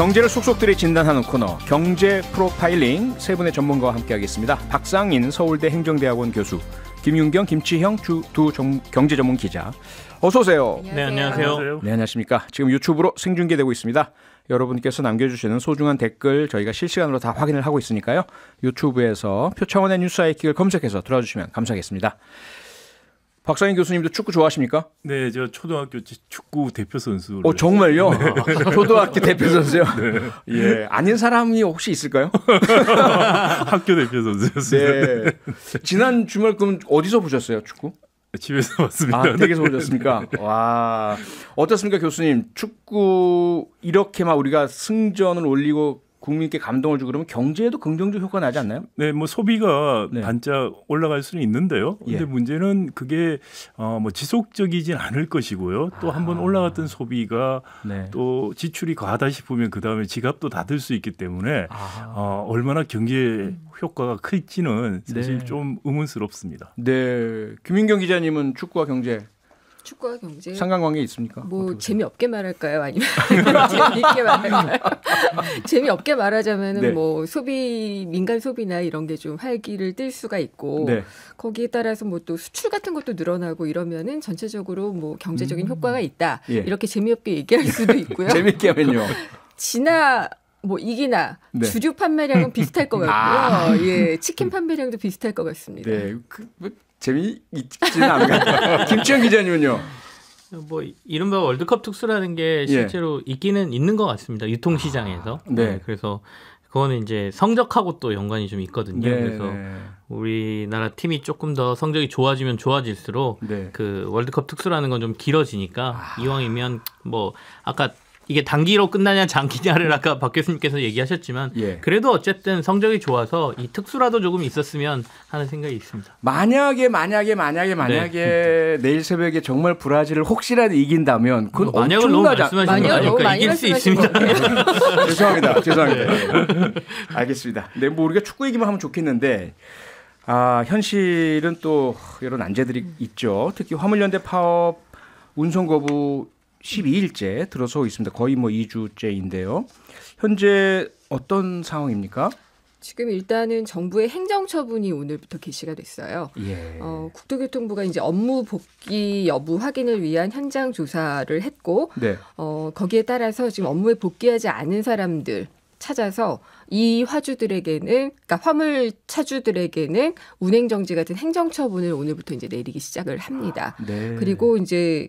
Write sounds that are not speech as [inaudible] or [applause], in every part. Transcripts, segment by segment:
경제를 속속들이 진단하는 코너 경제 프로파일링 세 분의 전문가와 함께하겠습니다. 박상인 서울대 행정대학원 교수, 김윤경, 김치형 주, 두 경제 전문 기자. 어서 오세요. 네, 안녕하세요. 네, 안녕하십니까. 지금 유튜브로 생중계되고 있습니다. 여러분께서 남겨주시는 소중한 댓글 저희가 실시간으로 다 확인을 하고 있으니까요. 유튜브에서 표창원의 뉴스 아이킥을 검색해서 들어주시면 감사하겠습니다. 박상인 교수님도 축구 좋아하십니까? 네, 저 초등학교 축구 대표 선수. 어 정말요? 네. [laughs] 초등학교 대표 선수요? 네. 예, 아닌 사람이 혹시 있을까요? [laughs] 학교 대표 선수였습니 네. 네. 지난 주말 그럼 어디서 보셨어요 축구? 집에서 봤습니다. 아, 댁에서 네. 보셨습니까? 와, 어떻습니까 교수님? 축구 이렇게 막 우리가 승전을 올리고 국민께 감동을 주고 그러면 경제에도 긍정적 효과 나지 않나요? 네, 뭐 소비가 네. 반짝 올라갈 수는 있는데요. 근데 예. 문제는 그게 어 뭐 지속적이진 않을 것이고요. 또 아. 한번 올라갔던 소비가 네. 또 지출이 과하다 싶으면 그다음에 지갑도 닫을 수 있기 때문에 아. 어 얼마나 경제 효과가 클지는 사실 네. 좀 의문스럽습니다. 네. 김민경 기자님은 축구와 경제 축구와 경제 상관관계 있습니까? 뭐 재미없게 말할까요? 아니면 [laughs] 재미있게 말할까요? [laughs] 재미없게 말하자면은 네. 뭐 소비 민간 소비나 이런 게 좀 활기를 띨 수가 있고 네. 거기에 따라서 뭐 또 수출 같은 것도 늘어나고 이러면은 전체적으로 뭐 경제적인 음. 효과가 있다 예. 이렇게 재미없게 얘기할 수도 있고요. [laughs] 재미있게 하면요. 지나 뭐 이기나 네. 주류 판매량은 비슷할 것 같고요. 아. 예, 치킨 판매량도 비슷할 것 같습니다. 네, 그, 뭐 재미있지는 않은가. [laughs] 김치현 기자님은요. 뭐 이른바 월드컵 특수라는 게 예. 실제로 예. 있기는 있는 것 같습니다. 유통 아, 시장에서. 아, 네. 네. 그래서 그거는 이제 성적하고 또 연관이 좀 있거든요. 네. 그래서 우리나라 팀이 조금 더 성적이 좋아지면 좋아질수록 네. 그 월드컵 특수라는 건 좀 길어지니까 아. 이왕이면 뭐 아까 이게 단기로 끝나냐 장기냐를 아까 박 교수님께서 얘기하셨지만 예. 그래도 어쨌든 성적이 좋아서 이 특수라도 조금 있었으면 하는 생각이 있습니다. 만약에 만약에 만약에 네. 만약에 네. 내일 새벽에 정말 브라질을 혹시라도 이긴다면 그건 뭐 만약을 엄청나자... 너무 말씀하시는 거니까 이길 수 있습니다. 네. [laughs] 죄송합니다. 죄송합니다. 네. 알겠습니다. 네, 뭐 우리가 축구 얘기만 하면 좋겠는데 아, 현실은 또 여러 난제들이 있죠. 특히 화물연대 파업, 운송 거부 12일째 들어서고 있습니다. 거의 뭐 2주째인데요. 현재 어떤 상황입니까? 지금 일단은 정부의 행정처분이 오늘부터 개시가 됐어요. 예. 어, 국토교통부가 이제 업무 복귀 여부 확인을 위한 현장 조사를 했고, 네. 어, 거기에 따라서 지금 업무에 복귀하지 않은 사람들 찾아서 이 화주들에게는 그러니까 화물 차주들에게는 운행 정지 같은 행정 처분을 오늘부터 이제 내리기 시작을 합니다. 아, 네. 그리고 이제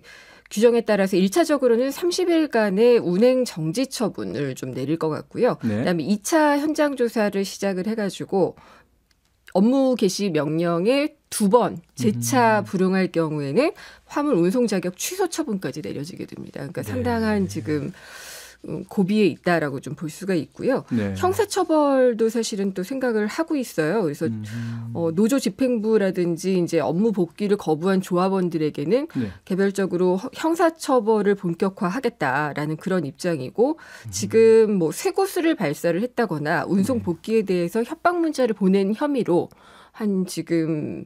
규정에 따라서 1차적으로는 30일간의 운행 정지 처분을 좀 내릴 것 같고요. 네. 그다음에 2차 현장 조사를 시작을 해가지고 업무 개시 명령에 두 번 재차 음. 불응할 경우에는 화물 운송 자격 취소 처분까지 내려지게 됩니다. 그러니까 네. 상당한 지금 고비에 있다라고 좀 볼 수가 있고요. 네. 형사처벌도 사실은 또 생각을 하고 있어요. 그래서 음. 어, 노조 집행부라든지 이제 업무 복귀를 거부한 조합원들에게는 네. 개별적으로 형사처벌을 본격화하겠다라는 그런 입장이고 음. 지금 뭐 쇠고수를 발사를 했다거나 운송 네. 복귀에 대해서 협박 문자를 보낸 혐의로 한 지금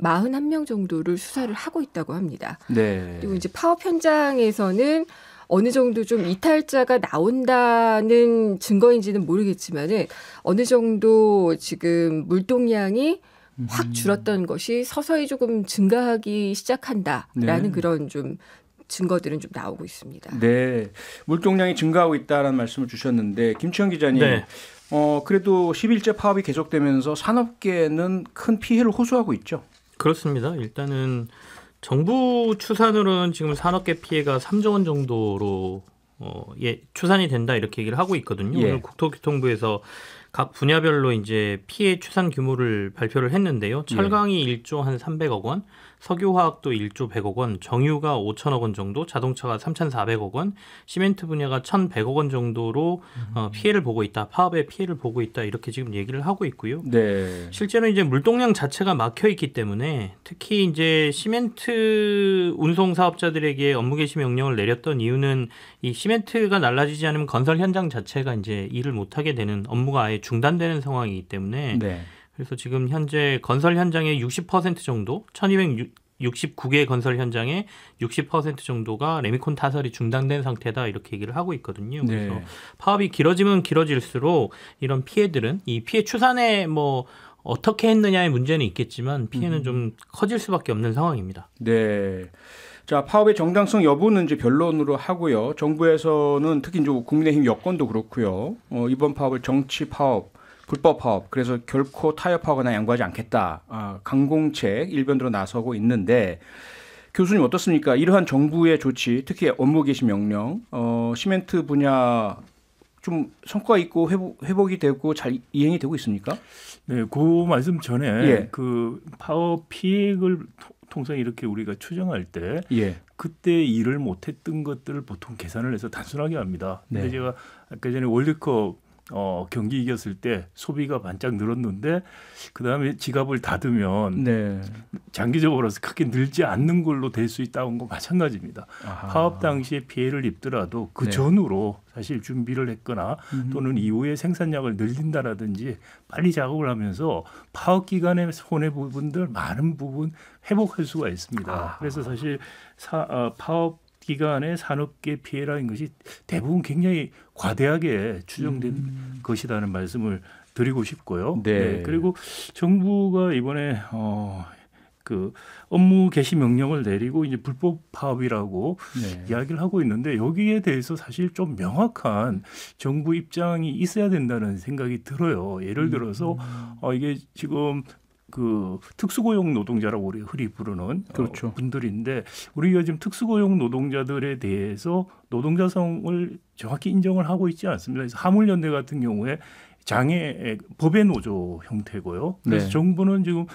41명 정도를 수사를 하고 있다고 합니다. 네. 그리고 이제 파업 현장에서는 어느 정도 좀 이탈자가 나온다는 증거인지는 모르겠지만은 어느 정도 지금 물동량이 확 음. 줄었던 것이 서서히 조금 증가하기 시작한다라는 네. 그런 좀 증거들은 좀 나오고 있습니다. 네, 물동량이 증가하고 있다라는 말씀을 주셨는데 김치현 기자님, 네. 어 그래도 11제 파업이 계속되면서 산업계는 큰 피해를 호소하고 있죠. 그렇습니다. 일단은 정부 추산으로는 지금 산업계 피해가 3조 원 정도로 어, 예, 추산이 된다 이렇게 얘기를 하고 있거든요. 예. 오늘 국토교통부에서 각 분야별로 이제 피해 추산 규모를 발표를 했는데요. 철강이 예. 1조 한 300억 원, 석유화학도 1조 100억 원, 정유가 5천억 원 정도, 자동차가 3,400억 원, 시멘트 분야가 1,100억 원 정도로 어, 음. 피해를 보고 있다, 파업에 피해를 보고 있다 이렇게 지금 얘기를 하고 있고요. 네. 실제로 이제 물동량 자체가 막혀 있기 때문에 특히 이제 시멘트 운송 사업자들에게 업무 개시 명령을 내렸던 이유는 이 시멘트가 날라지지 않으면 건설 현장 자체가 이제 일을 못 하게 되는 업무가 아예 중단되는 상황이기 때문에. 네. 그래서 지금 현재 건설 현장의 60% 정도, 1269개 건설 현장의 60% 정도가 레미콘 타설이 중단된 상태다 이렇게 얘기를 하고 있거든요. 네. 그래서 파업이 길어지면 길어질수록 이런 피해들은 이 피해 추산에 뭐 어떻게 했느냐의 문제는 있겠지만 피해는 음. 좀 커질 수밖에 없는 상황입니다. 네. 자, 파업의 정당성 여부는 이제 변론으로 하고요. 정부에서는 특히 이제 국민의힘 여건도 그렇고요. 어, 이번 파업을 정치 파업 불법 파업 그래서 결코 타협하거나 양보하지 않겠다 아, 강공책 일변으로 나서고 있는데 교수님 어떻습니까? 이러한 정부의 조치 특히 업무 개시 명령 어, 시멘트 분야 좀 성과 있고 회복, 회복이 되고 잘 이행이 되고 있습니까? 네, 그 말씀 전에 예. 그 파업 피해액을 통상 이렇게 우리가 추정할 때 예. 그때 일을 못했던 것들을 보통 계산을 해서 단순하게 합니다. 근데 네. 제가 아까 전에 월드컵 어, 경기 이겼을 때 소비가 반짝 늘었는데 그다음에 지갑을 닫으면 네. 장기적으로서 크게 늘지 않는 걸로 될 수 있다는 거 마찬가지입니다. 아하. 파업 당시에 피해를 입더라도 그 네. 전후로 사실 준비를 했거나 음. 또는 이후에 생산량을 늘린다라든지 빨리 작업을 하면서 파업 기간에 손해 부분들 많은 부분 회복할 수가 있습니다. 아하. 그래서 사실 사, 어, 파업 기간에 산업계 피해라는 것이 대부분 굉장히 과대하게 추정된 음. 것이라는 말씀을 드리고 싶고요. 네. 네. 그리고 정부가 이번에 어, 그 업무 개시 명령을 내리고 이제 불법 파업이라고 네. 이야기를 하고 있는데 여기에 대해서 사실 좀 명확한 정부 입장이 있어야 된다는 생각이 들어요. 예를 음. 들어서 음. 어, 이게 지금 그 특수고용 노동자라고 우리 흔히 부르는 어, 그렇죠. 어, 분들인데 우리가 지금 특수고용 노동자들에 대해서 노동자성을 정확히 인정을 하고 있지 않습니다. 그래서 하물연대 같은 경우에 장애 법의 노조 형태고요. 그래서 네. 정부는 지금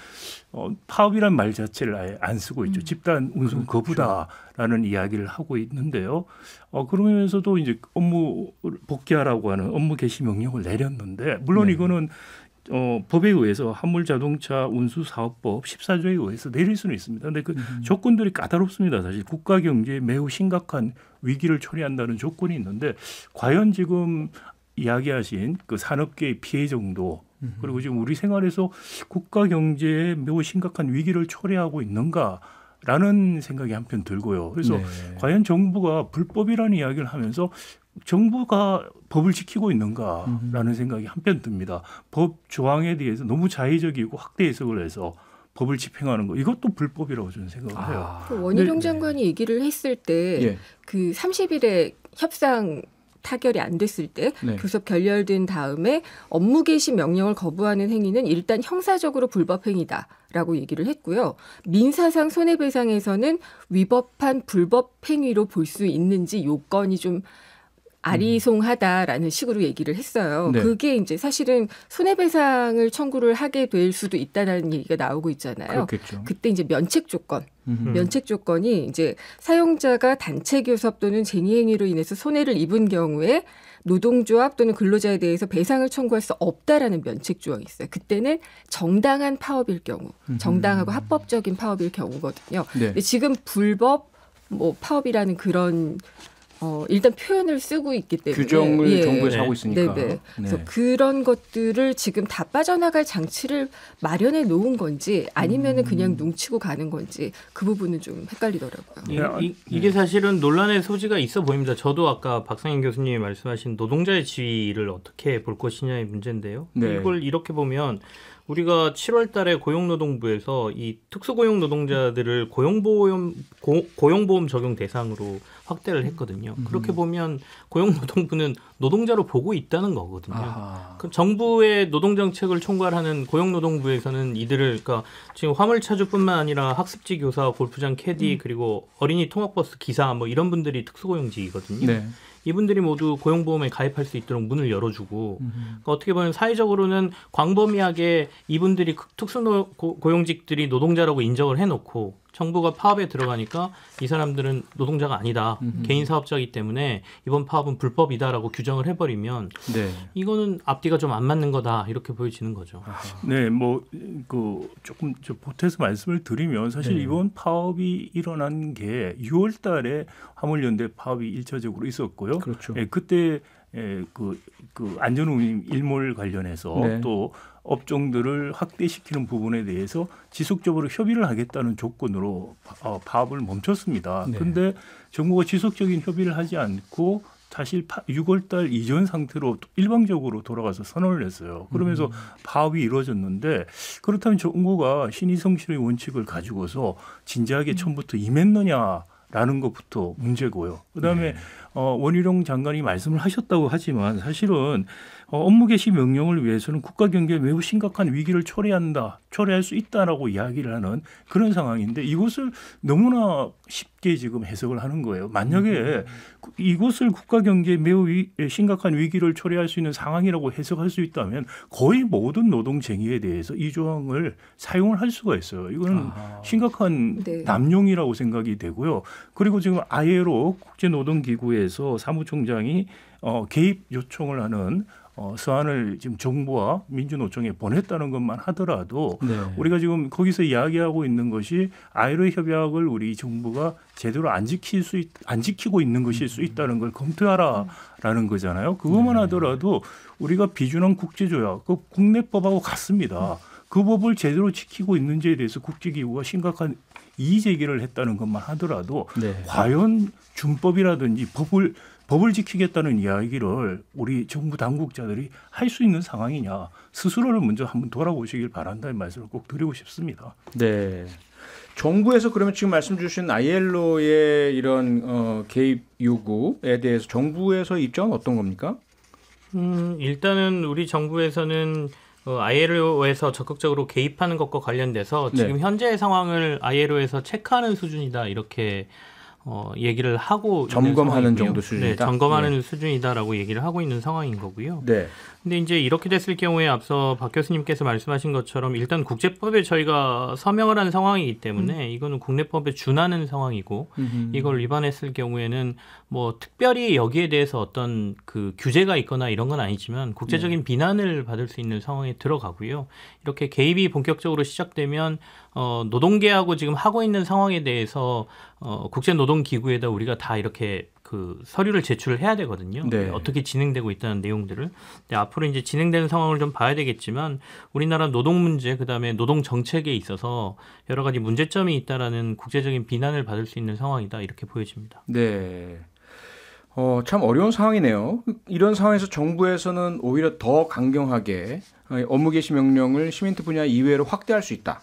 어, 파업이란 말 자체를 아예 안 쓰고 있죠. 음. 집단 운송 거부다라는 그렇죠. 이야기를 하고 있는데요. 어, 그러면서도 이제 업무 복귀하라고 하는 업무 개시 명령을 내렸는데 물론 네. 이거는 어, 법에 의해서 화물자동차 운수사업법 14조에 의해서 내릴 수는 있습니다. 그런데그 음. 조건들이 까다롭습니다. 사실 국가 경제에 매우 심각한 위기를 초래한다는 조건이 있는데 과연 지금 이야기하신 그 산업계의 피해 정도 음. 그리고 지금 우리 생활에서 국가 경제에 매우 심각한 위기를 초래하고 있는가 라는 생각이 한편 들고요. 그래서 네. 과연 정부가 불법이라는 이야기를 하면서 정부가 법을 지키고 있는가라는 생각이 한편 듭니다. 법 조항에 대해서 너무 자의적이고 확대 해석을 해서 법을 집행하는 거 이것도 불법이라고 저는 생각을 해요. 아. 그 원희룡 네, 네. 장관이 네. 얘기를 했을 때그 예. 30일에 그 협상 타결이 안 됐을 때 네. 교섭 결렬된 다음에 업무 개시 명령을 거부하는 행위는 일단 형사적으로 불법 행위다라고 얘기를 했고요. 민사상 손해배상에서는 위법한 불법 행위로 볼 수 있는지 요건이 좀 아리송하다라는 식으로 얘기를 했어요. 네. 그게 이제 사실은 손해배상을 청구를 하게 될 수도 있다는 얘기가 나오고 있잖아요. 그렇겠죠. 그때 이제 면책 조건. 음흠. 면책 조건이 이제 사용자가 단체 교섭 또는 쟁의 행위로 인해서 손해를 입은 경우에 노동조합 또는 근로자에 대해서 배상을 청구할 수 없다라는 면책 조항이 있어요. 그때는 정당한 파업일 경우, 정당하고 음흠. 합법적인 파업일 경우거든요. 네. 근데 지금 불법 뭐 파업이라는 그런 어, 일단 표현을 쓰고 있기 때문에 규정을 예. 정부에서 네. 하고 있으니까 네, 네. 네 그래서 그런 것들을 지금 다 빠져나갈 장치를 마련해 놓은 건지 아니면은 음. 그냥 뭉치고 가는 건지 그 부분은 좀 헷갈리더라고요. 예, 네, 아, 이, 이게 사실은 논란의 소지가 있어 보입니다. 저도 아까 박상현 교수님이 말씀하신 노동자의 지위를 어떻게 볼 것이냐의 문제인데요. 네. 이걸 이렇게 보면 우리가 7월 달에 고용노동부에서 이 특수고용노동자들을 고용보험 고, 고용보험 적용 대상으로 확대를 했거든요. 음. 그렇게 보면 고용노동부는 노동자로 보고 있다는 거거든요. 아하. 그럼 정부의 노동정책을 총괄하는 고용노동부에서는 이들을 그러니까 지금 화물차주뿐만 아니라 학습지 교사, 골프장 캐디 음. 그리고 어린이 통학버스 기사 뭐 이런 분들이 특수고용직이거든요. 네. 이분들이 모두 고용보험에 가입할 수 있도록 문을 열어주고 그러니까 어떻게 보면 사회적으로는 광범위하게 이분들이 특수 고용직들이 노동자라고 인정을 해놓고 정부가 파업에 들어가니까 이 사람들은 노동자가 아니다 개인 사업자이기 때문에 이번 파업은 불법이다라고 규정을 해버리면 네. 이거는 앞뒤가 좀 안 맞는 거다 이렇게 보여지는 거죠. 네, 뭐 그 조금 저 보태서 말씀을 드리면 사실 네. 이번 파업이 일어난 게 6월달에 화물연대 파업이 일차적으로 있었고요. 있어요 그렇죠. 예, 그때 예, 그, 그 안전운임 일몰 관련해서 네. 또 업종들을 확대시키는 부분에 대해서 지속적으로 협의를 하겠다는 조건으로 어, 파업을 멈췄습니다. 그런데 네. 정부가 지속적인 협의를 하지 않고 사실 6월달 이전 상태로 일방적으로 돌아가서 선언을 했어요. 그러면서 음. 파업이 이루어졌는데 그렇다면 정부가 신의성실의 원칙을 가지고서 진지하게 음. 처음부터 임했느냐 라는 것부터 문제고요. 그다음에 네. 어, 원희룡 장관이 말씀을 하셨다고 하지만 사실은 어, 업무 개시 명령을 위해서는 국가 경제에 매우 심각한 위기를 초래한다, 초래할 수 있다라고 이야기를 하는 그런 상황인데 이것을 너무나 쉽게 지금 해석을 하는 거예요. 만약에 음, 음, 음. 그 이것을 국가 경제에 매우 위, 심각한 위기를 초래할 수 있는 상황이라고 해석할 수 있다면 거의 모든 노동쟁의에 대해서 이 조항을 사용을 할 수가 있어요. 이거는 아. 심각한 네. 남용이라고 생각이 되고요. 그리고 지금 ILO 국제노동기구에서 사무총장이 어, 개입 요청을 하는 어, 서한을 지금 정부와 민주노총에 보냈다는 것만 하더라도 네. 우리가 지금 거기서 이야기하고 있는 것이 아이로 협약을 우리 정부가 제대로 안 지킬 수, 있, 안 지키고 있는 것일 수 음. 있다는 걸 검토하라라는 거잖아요. 그것만 네. 하더라도 우리가 비준한 국제조약, 그 국내법하고 같습니다. 음. 그 법을 제대로 지키고 있는지에 대해서 국제기구가 심각한 이의 제기를 했다는 것만 하더라도 네. 과연 준법이라든지 법을 법을 지키겠다는 이야기를 우리 정부 당국자들이 할 수 있는 상황이냐 스스로를 먼저 한번 돌아보시길 바란다는 말씀을 꼭 드리고 싶습니다. 네. 정부에서 그러면 지금 말씀 주신 ILO의 이런 어, 개입 요구에 대해서 정부에서 입장은 어떤 겁니까? 음, 일단은 우리 정부에서는 어, ILO에서 적극적으로 개입하는 것과 관련돼서 네. 지금 네. 현재의 상황을 ILO에서 체크하는 수준이다 이렇게 어, 얘기를 하고 점검하는 정도 수준이다. 네, 점검하는 네. 수준이다라고 얘기를 하고 있는 상황인 거고요. 네. 근데 이제 이렇게 됐을 경우에 앞서 박 교수님께서 말씀하신 것처럼 일단 국제법에 저희가 서명을 한 상황이기 때문에 음. 이거는 국내법에 준하는 상황이고 음흠. 이걸 위반했을 경우에는 뭐 특별히 여기에 대해서 어떤 그 규제가 있거나 이런 건 아니지만 국제적인 네. 비난을 받을 수 있는 상황에 들어가고요. 이렇게 개입이 본격적으로 시작되면 어, 노동계하고 지금 하고 있는 상황에 대해서 어, 국제노동기구에다 우리가 다 이렇게 그 서류를 제출을 해야 되거든요. 네. 네. 어떻게 진행되고 있다는 내용들을. 근데 앞으로 이제 진행되는 상황을 좀 봐야 되겠지만 우리나라 노동 문제 그다음에 노동 정책에 있어서 여러 가지 문제점이 있다라는 국제적인 비난을 받을 수 있는 상황이다 이렇게 보여집니다. 네. 어, 참 어려운 상황이네요. 이런 상황에서 정부에서는 오히려 더 강경하게 어, 업무 개시 명령을 시멘트 분야 이외로 확대할 수 있다.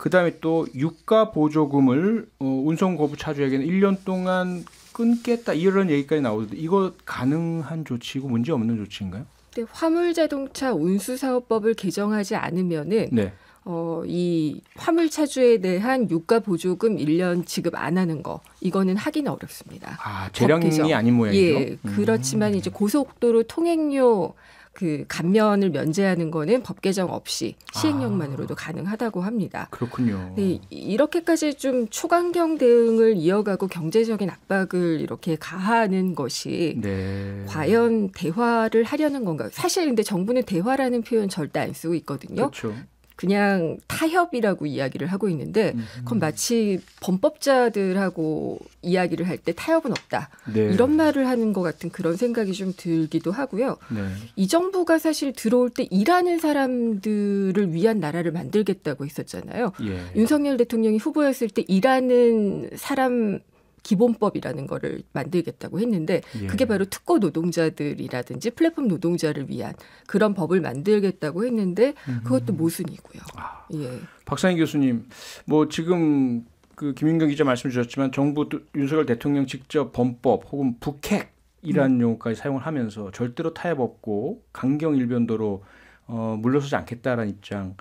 그다음에 또 유가 보조금을 어, 운송 거부 차주에게는 1년 동안 끊겠다 이런 얘기까지 나오는데 이거 가능한 조치고 문제 없는 조치인가요? 네, 화물 자동차 운수 사업법을 개정하지 않으면은 네. 어, 이 화물 차주에 대한 유가 보조금 1년 지급 안 하는 거 이거는 하기 어렵습니다. 아, 재량이 아닌 모양이죠. 예, 그렇지만 음. 이제 고속도로 통행료 그 감면을 면제하는 거는 법 개정 없이 시행령만으로도 아. 가능하다고 합니다. 그렇군요. 네, 이렇게까지 좀 초강경 대응을 이어가고 경제적인 압박을 이렇게 가하는 것이 네. 과연 대화를 하려는 건가? 사실 근데 정부는 대화라는 표현 절대 안 쓰고 있거든요. 그렇죠. 그냥 타협이라고 이야기를 하고 있는데 음. 그건 마치 범법자들하고 이야기를 할 때 타협은 없다 네. 이런 말을 하는 것 같은 그런 생각이 좀 들기도 하고요. 네. 이 정부가 사실 들어올 때 일하는 사람들을 위한 나라를 만들겠다고 했었잖아요. 예. 윤석열 대통령이 후보였을 때 일하는 사람 기본법이라는 거를 만들겠다고 했는데 예. 그게 바로 특고 노동자들이라든지 플랫폼 노동자를 위한 그런 법을 만들겠다고 했는데 그것도 모순이고요. 아, 예. 박상희 교수님, 뭐 지금 그 김윤경 기자 말씀 주셨지만 정부 윤석열 대통령 직접 범법 혹은 북핵 이란 음. 용어까지 사용을 하면서 절대로 타협 없고 강경 일변도로 어, 물러서지 않겠다라는 입장.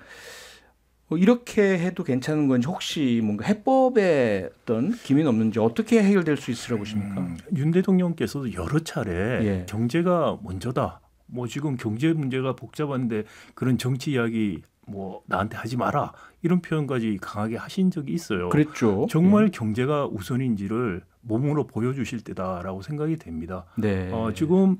뭐 이렇게 해도 괜찮은 건지 혹시 뭔가 해법에 어떤 기민 없는지 어떻게 해결될 수 있으라고 보십니까? 음, 윤 대통령께서도 여러 차례 예. 경제가 먼저다. 뭐 지금 경제 문제가 복잡한데 그런 정치 이야기 뭐 나한테 하지 마라 이런 표현까지 강하게 하신 적이 있어요. 그랬죠. 정말 예. 경제가 우선인지를 몸으로 보여주실 때다라고 생각이 됩니다. 네. 어, 지금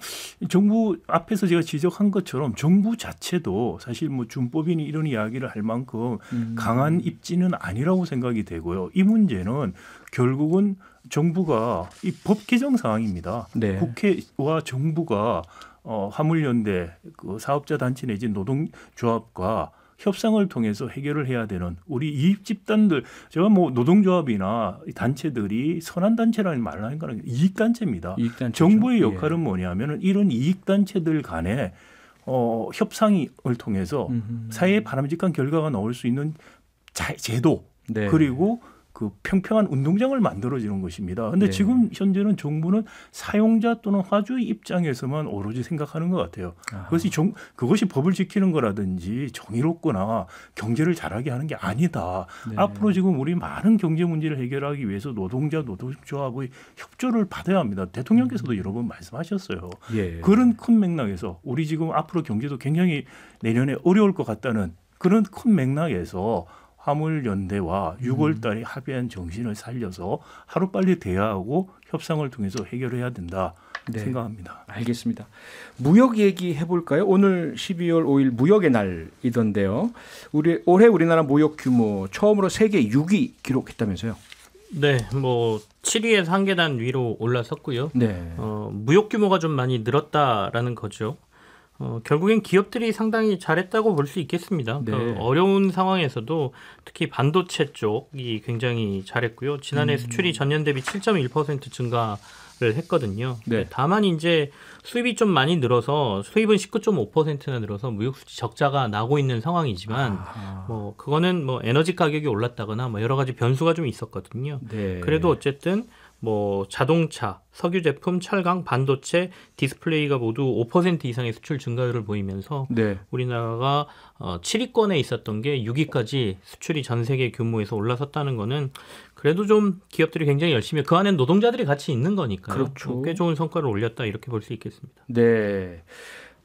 정부 앞에서 제가 지적한 것처럼 정부 자체도 사실 뭐 준법인이 이런 이야기를 할 만큼 음. 강한 입지는 아니라고 생각이 되고요. 이 문제는 결국은 정부가 이 법 개정 사항입니다. 네. 국회와 정부가 어, 화물연대 그 사업자 단체 내지 노동조합과 협상을 통해서 해결을 해야 되는 우리 이익 집단들 제가 뭐 노동조합이나 단체들이 선한 단체라는 말을 하는 거는 이익 단체입니다. 정부의 예. 역할은 예. 뭐냐면은 이런 이익 단체들 간에 어, 협상을 통해서 사회에 바람직한 결과가 나올 수 있는 자, 제도 네. 그리고 그 평평한 운동장을 만들어지는 것입니다. 근데 네. 지금 현재는 정부는 사용자 또는 화주 입장에서만 오로지 생각하는 것 같아요. 아. 그것이 정, 그것이 법을 지키는 거라든지 정의롭거나 경제를 잘하게 하는 게 아니다. 네. 앞으로 지금 우리 많은 경제 문제를 해결하기 위해서 노동자 노동조합의 협조를 받아야 합니다. 대통령께서도 음. 여러 번 말씀하셨어요. 예. 그런 큰 맥락에서 우리 지금 앞으로 경제도 굉장히 내년에 어려울 것 같다는 그런 큰 맥락에서 화물연대와 6월달에 음. 합의한 정신을 살려서 하루빨리 대화하고 협상을 통해서 해결해야 된다 네. 생각합니다. 알겠습니다. 무역 얘기 해볼까요? 오늘 12월 5일 무역의 날이던데요. 우리 올해 우리나라 무역 규모 처음으로 세계 6위 기록했다면서요? 네, 뭐 7위에서 한 계단 위로 올라섰고요. 네. 어, 무역 규모가 좀 많이 늘었다라는 거죠. 어, 결국엔 기업들이 상당히 잘했다고 볼 수 있겠습니다. 네. 그 어려운 상황에서도 특히 반도체 쪽이 굉장히 잘했고요. 지난해 음. 수출이 전년 대비 7.1% 증가를 했거든요. 네. 다만 이제 수입이 좀 많이 늘어서 수입은 19.5%나 늘어서 무역수지 적자가 나고 있는 상황이지만 아. 뭐 그거는 뭐 에너지 가격이 올랐다거나 뭐 여러 가지 변수가 좀 있었거든요. 네. 그래도 어쨌든 뭐 자동차, 석유 제품, 철강, 반도체, 디스플레이가 모두 5% 이상의 수출 증가율을 보이면서 네. 우리나라가 어 7위권에 있었던 게 6위까지 수출이 전 세계 규모에서 올라섰다는 거는 그래도 좀 기업들이 굉장히 열심히 그 안에 노동자들이 같이 있는 거니까요. 그렇죠. 꽤 좋은 성과를 올렸다 이렇게 볼 수 있겠습니다. 네.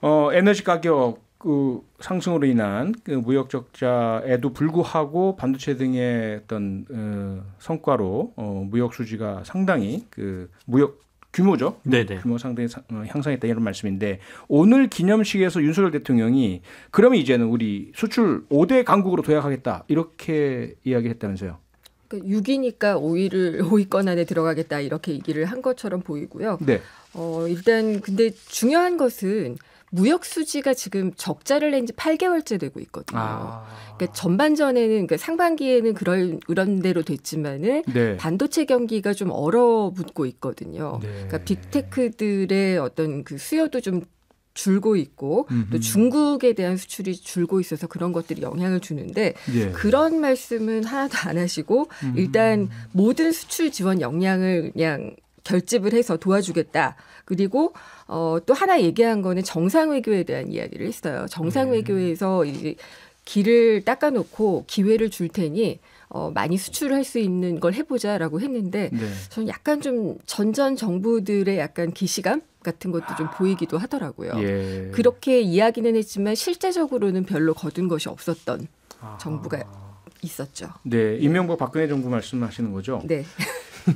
어, 에너지 가격 그 상승으로 인한 그 무역 적자에도 불구하고 반도체 등의 어떤 어, 성과로 어, 무역 수지가 상당히 그 무역 규모죠. 네네. 규모 상당히 어, 향상했다 이런 말씀인데 오늘 기념식에서 윤석열 대통령이 그러면 이제는 우리 수출 5대 강국으로 도약하겠다 이렇게 이야기했다면서요. 6위니까 5위를 5위권 안에 들어가겠다 이렇게 얘기를 한 것처럼 보이고요. 네. 어, 일단 근데 중요한 것은 무역 수지가 지금 적자를 낸 지 8개월째 되고 있거든요. 아. 그러니까 전반전에는 그러니까 상반기에는 그런 이런 대로 됐지만은 네. 반도체 경기가 좀 얼어붙고 있거든요. 네. 그러니까 빅테크들의 어떤 그 수요도 좀 줄고 있고 음흠. 또 중국에 대한 수출이 줄고 있어서 그런 것들이 영향을 주는데 예. 그런 말씀은 하나도 안 하시고 음. 일단 모든 수출 지원 역량을 그냥 결집을 해서 도와주겠다. 그리고 어, 또 하나 얘기한 거는 정상외교에 대한 이야기를 했어요. 정상외교에서 네. 이제 길을 닦아놓고 기회를 줄 테니 어, 많이 수출을 할수 있는 걸 해보자라고 했는데 네. 저는 약간 좀 전전 정부들의 약간 기시감 같은 것도 좀 보이기도 하더라고요. 예. 그렇게 이야기는 했지만 실제적으로는 별로 거둔 것이 없었던 아. 정부가 있었죠. 네, 이명박 박근혜 정부 말씀하시는 거죠. 네.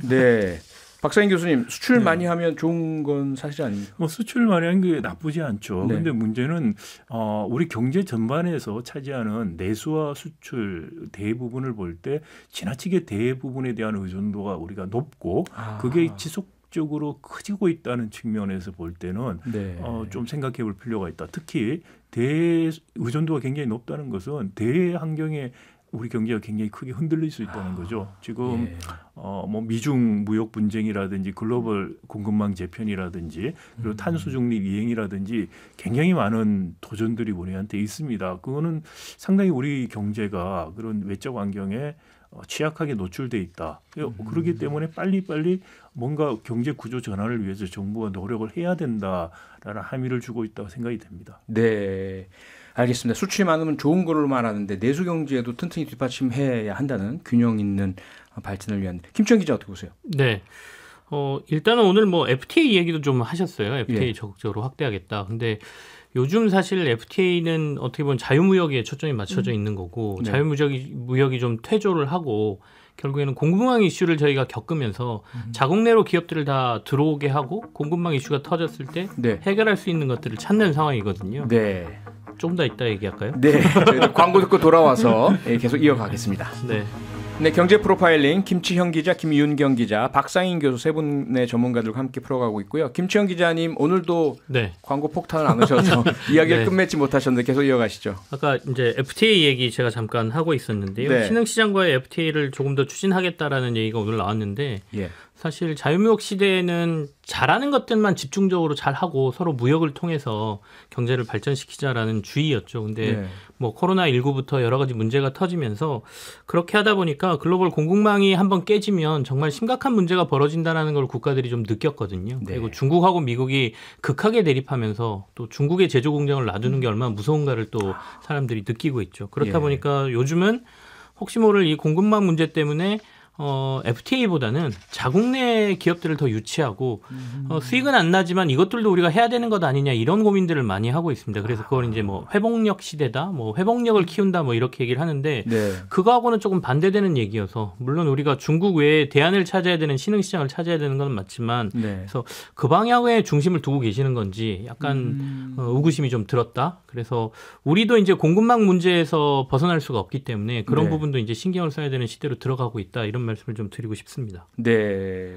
네. 박사인 교수님 수출 네. 많이 하면 좋은 건 사실 아닙니까? 뭐 수출 많이 하는 게 나쁘지 않죠. 네. 근데 문제는 어, 우리 경제 전반에서 차지하는 내수와 수출 대부분을 볼 때 지나치게 대부분에 대한 의존도가 우리가 높고 아. 그게 지속 적으로 커지고 있다는 측면에서 볼 때는 네. 어, 좀 생각해 볼 필요가 있다. 특히 대 의존도가 굉장히 높다는 것은 대 환경에 우리 경제가 굉장히 크게 흔들릴 수 있다는 아, 거죠. 지금 예. 어뭐 미중 무역 분쟁이라든지 글로벌 공급망 재편이라든지 그리고 음. 탄소 중립 이행이라든지 굉장히 많은 도전들이 우리한테 있습니다. 그거는 상당히 우리 경제가 그런 외적 환경에 어, 취약하게 노출돼 있다. 그, 음. 그렇기 때문에 빨리빨리 뭔가 경제 구조 전환을 위해서 정부가 노력을 해야 된다라는 함의를 주고 있다고 생각이 됩니다. 네. 알겠습니다. 수출이많으면 좋은 걸로만 하는데 내수 경제에도 튼튼히 뒷받침해야 한다는 균형 있는 발전을 위한 김천 기자 어떻게 보세요? 네. 어, 일단은 오늘 뭐 FTA 얘기도 좀 하셨어요. FTA 예. 적극적으로 확대하겠다. 근데 요즘 사실 FTA는 어떻게 보면 자유무역에 초점이 맞춰져 음. 있는 거고 네. 자유무역이 무역이 좀 퇴조를 하고 결국에는 공급망 이슈를 저희가 겪으면서 음. 자국 내로 기업들을 다 들어오게 하고 공급망 이슈가 터졌을 때 네. 해결할 수 있는 것들을 찾는 상황이거든요. 네. 조금 더 이따 얘기할까요? 네. 광고 듣고 돌아와서 예, 계속 이어가겠습니다. 네. 네, 경제 프로파일링 김치형 기자, 김윤경 기자, 박상인 교수 세 분의 전문가들과 함께 풀어가고 있고요. 김치형 기자님 오늘도 네. 광고 폭탄을 안으셔서 [laughs] 네. 이야기를 네. 끝맺지 못하셨는데 계속 이어가시죠. 아까 이제 FTA 얘기 제가 잠깐 하고 있었는데요. 네. 신흥 시장과의 FTA를 조금 더 추진하겠다라는 얘기가 오늘 나왔는데 예. 사실 자유무역 시대에는 잘하는 것들만 집중적으로 잘하고 서로 무역을 통해서 경제를 발전시키자라는 주의였죠. 근데 예. 뭐 코로나19부터 여러 가지 문제가 터지면서 그렇게 하다 보니까 글로벌 공급망이 한번 깨지면 정말 심각한 문제가 벌어진다는걸 국가들이 좀 느꼈거든요. 네. 그리고 중국하고 미국이 극하게 대립하면서 또 중국의 제조 공장을 놔두는 게 음. 얼마나 무서운가를 또 사람들이 느끼고 있죠. 그렇다 예. 보니까 요즘은 혹시 모를 이 공급망 문제 때문에 어, FTA보다는 자국 내 기업들을 더 유치하고 어, 수익은 안 나지만 이것들도 우리가 해야 되는 것 아니냐 이런 고민들을 많이 하고 있습니다. 그래서 그걸 이제 뭐 회복력 시대다, 뭐 회복력을 키운다, 뭐 이렇게 얘기를 하는데 네. 그거하고는 조금 반대되는 얘기여서 물론 우리가 중국 외에 대안을 찾아야 되는 신흥 시장을 찾아야 되는 건 맞지만 네. 그래서 그 방향에 중심을 두고 계시는 건지 약간 음. 어, 의구심이 좀 들었다. 그래서 우리도 이제 공급망 문제에서 벗어날 수가 없기 때문에 그런 네. 부분도 이제 신경을 써야 되는 시대로 들어가고 있다 이런. 말씀을 좀 드리고 싶습니다. 네.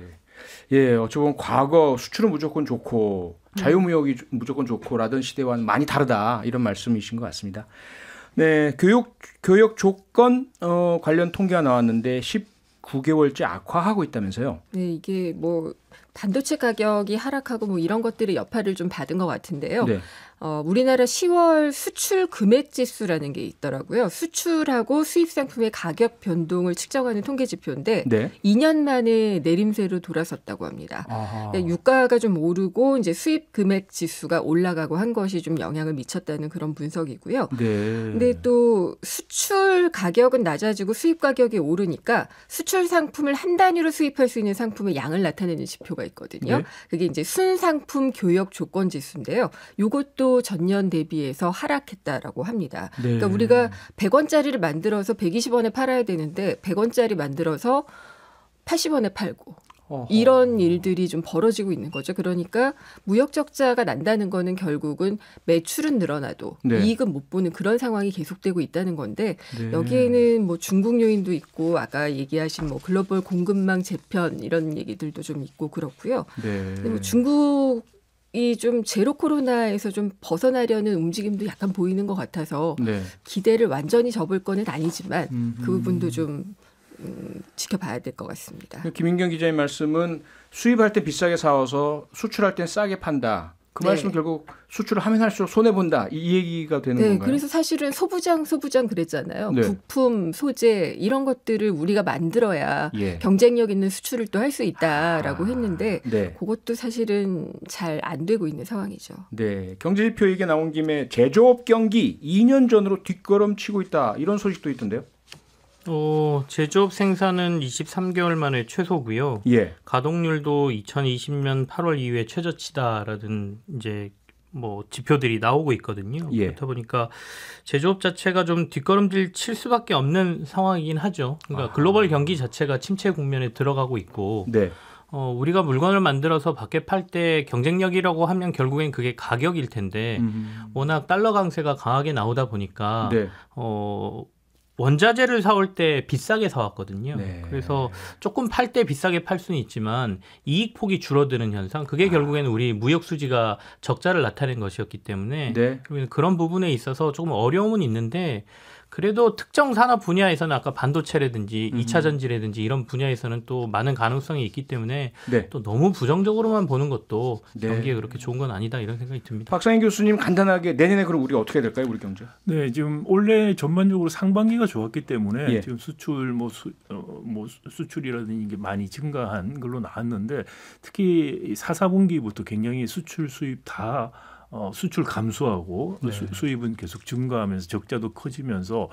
예, 어찌 면 과거 수출은 무조건 좋고 자유무역이 무조건 좋고 라던 시대와는 많이 다르다 이런 말씀이신 것 같습니다. 네, 교육 교역 조건 어, 관련 통계가 나왔는데 19개월째 악화하고 있다면서요? 네, 이게 뭐 반도체 가격이 하락하고 뭐 이런 것들의 여파를 좀 받은 것 같은데요. 네. 어, 우리나라 10월 수출 금액 지수라는 게 있더라고요. 수출하고 수입 상품의 가격 변동을 측정하는 통계 지표인데 네. 2년 만에 내림세로 돌아섰다고 합니다. 그러니까 유가가 좀 오르고 이제 수입 금액 지수가 올라가고 한 것이 좀 영향을 미쳤다는 그런 분석이고요. 그런데또 네. 수출 가격은 낮아지고 수입 가격이 오르니까 수출 상품을 한 단위로 수입할 수 있는 상품의 양을 나타내는 지표 지표가 있거든요. 네. 그게 이제 순상품 교역 조건 지수인데요. 요것도 전년 대비해서 하락했다라고 합니다. 네. 그러니까 우리가 100원짜리를 만들어서 120원에 팔아야 되는데 100원짜리 만들어서 80원에 팔고 어허. 이런 일들이 좀 벌어지고 있는 거죠. 그러니까 무역 적자가 난다는 거는 결국은 매출은 늘어나도 네. 이익은 못 보는 그런 상황이 계속되고 있다는 건데 네. 여기에는 뭐 중국 요인도 있고 아까 얘기하신 뭐 글로벌 공급망 재편 이런 얘기들도 좀 있고 그렇고요. 네. 뭐 중국 이좀 제로 코로나에서 좀 벗어나려는 움직임도 약간 보이는 것 같아서 네. 기대를 완전히 접을 거는 아니지만 그 부분도 음. 좀 지켜봐야 될 것 같습니다. 김인경 기자의 말씀은 수입할 때 비싸게 사와서 수출할 때 싸게 판다. 그 네. 말씀 결국 수출을 하면 할수록 손해 본다 이 얘기가 되는 네, 건가요? 그래서 사실은 소부장 소부장 그랬잖아요. 네. 부품 소재 이런 것들을 우리가 만들어야 예. 경쟁력 있는 수출을 또 할 수 있다라고 아, 했는데 네. 그것도 사실은 잘 안 되고 있는 상황이죠. 네, 경제지표 얘기 나온 김에 제조업 경기 2년 전으로 뒷걸음치고 있다 이런 소식도 있던데요. 어, 제조업 생산은 23개월 만에 최소고요. 예. 가동률도 2020년 8월 이후에 최저치다라는 이제 뭐 지표들이 나오고 있거든요. 예. 그렇다 보니까 제조업 자체가 좀 뒷걸음질 칠 수밖에 없는 상황이긴 하죠. 그러니까 아하. 글로벌 경기 자체가 침체 국면에 들어가고 있고 네. 어, 우리가 물건을 만들어서 밖에 팔 때 경쟁력이라고 하면 결국엔 그게 가격일 텐데 음. 워낙 달러 강세가 강하게 나오다 보니까 네. 어 원자재를 사올 때 비싸게 사왔거든요. 네. 그래서 조금 팔 때 비싸게 팔 수는 있지만 이익 폭이 줄어드는 현상, 그게 아. 결국에는 우리 무역 수지가 적자를 나타낸 것이었기 때문에 네. 그런 부분에 있어서 조금 어려움은 있는데 그래도 특정 산업 분야에서는 아까 반도체라든지 음. 2차 전지라든지 이런 분야에서는 또 많은 가능성이 있기 때문에 네. 또 너무 부정적으로만 보는 것도 네. 경기에 그렇게 좋은 건 아니다 이런 생각이 듭니다. 박상인 교수님 간단하게 내년에 그럼 우리 어떻게 될까요? 우리 경제? 네, 지금 올해 전반적으로 상반기가 좋았기 때문에 예. 지금 수출 뭐, 수, 어, 뭐 수출이라든지 이게 많이 증가한 걸로 나왔는데 특히 4, 4분기부터 굉장히 수출 수입 다 음. 어, 수출 감소하고 네. 수, 입은 계속 증가하면서 적자도 커지면서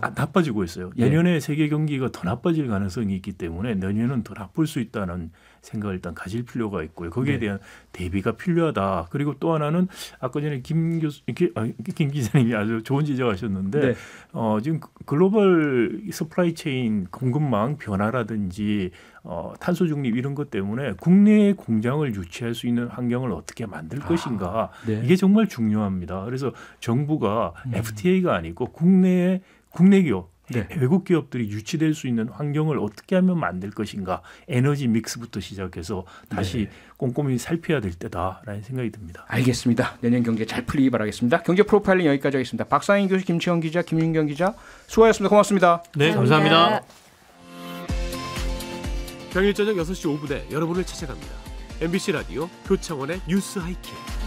아 나빠지고 있어요. 예. 내년에 네. 세계 경기가 더 나빠질 가능성이 있기 때문에 내년은 더 나쁠 수 있다는 생각을 일단 가질 필요가 있고요. 거기에 네. 대한 대비가 필요하다. 그리고 또 하나는 아까 전에 김 교수, 김, 아, 김 기자님이 아주 좋은 지적하셨는데 네. 어, 지금 그 글로벌 서플라이 체인 공급망 변화라든지 어, 탄소 중립 이런 것 때문에 국내 에 공장을 유치할 수 있는 환경을 어떻게 만들 아, 것인가 아, 네. 이게 정말 중요합니다. 그래서 정부가 음. FTA가 아니고 국내에 국내 기업 네. 외국 기업들이 유치될 수 있는 환경을 어떻게 하면 만들 것인가 에너지 믹스부터 시작해서 다시 네. 꼼꼼히 살펴야 될 때다라는 생각이 듭니다. 알겠습니다. 내년 경제 잘 풀리기 바라겠습니다. 경제 프로파일링 여기까지 하겠습니다. 박상인 교수, 김치원 기자, 김윤경 기자 수고하셨습니다. 고맙습니다. 네, 감사합니다. 평일 저녁 6시 5분에 여러분을 찾아갑니다. MBC 라디오 표창원의 뉴스 하이킥.